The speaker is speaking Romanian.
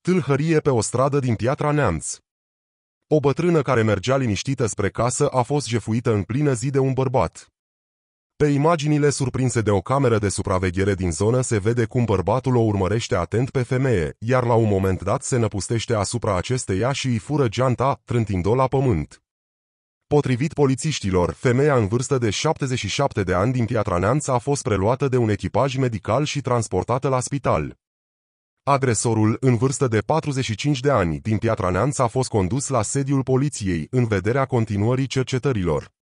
tâlhărie pe o stradă din Piatra Neamț. O bătrână care mergea liniștită spre casă a fost jefuită în plină zi de un bărbat. Pe imaginile surprinse de o cameră de supraveghere din zonă se vede cum bărbatul o urmărește atent pe femeie, iar la un moment dat se năpustește asupra acesteia și îi fură geanta, trântind-o la pământ. Potrivit polițiștilor, femeia în vârstă de 77 de ani din Piatra Neamț a fost preluată de un echipaj medical și transportată la spital. Agresorul, în vârstă de 45 de ani, din Piatra Neamț a fost condus la sediul poliției în vederea continuării cercetărilor.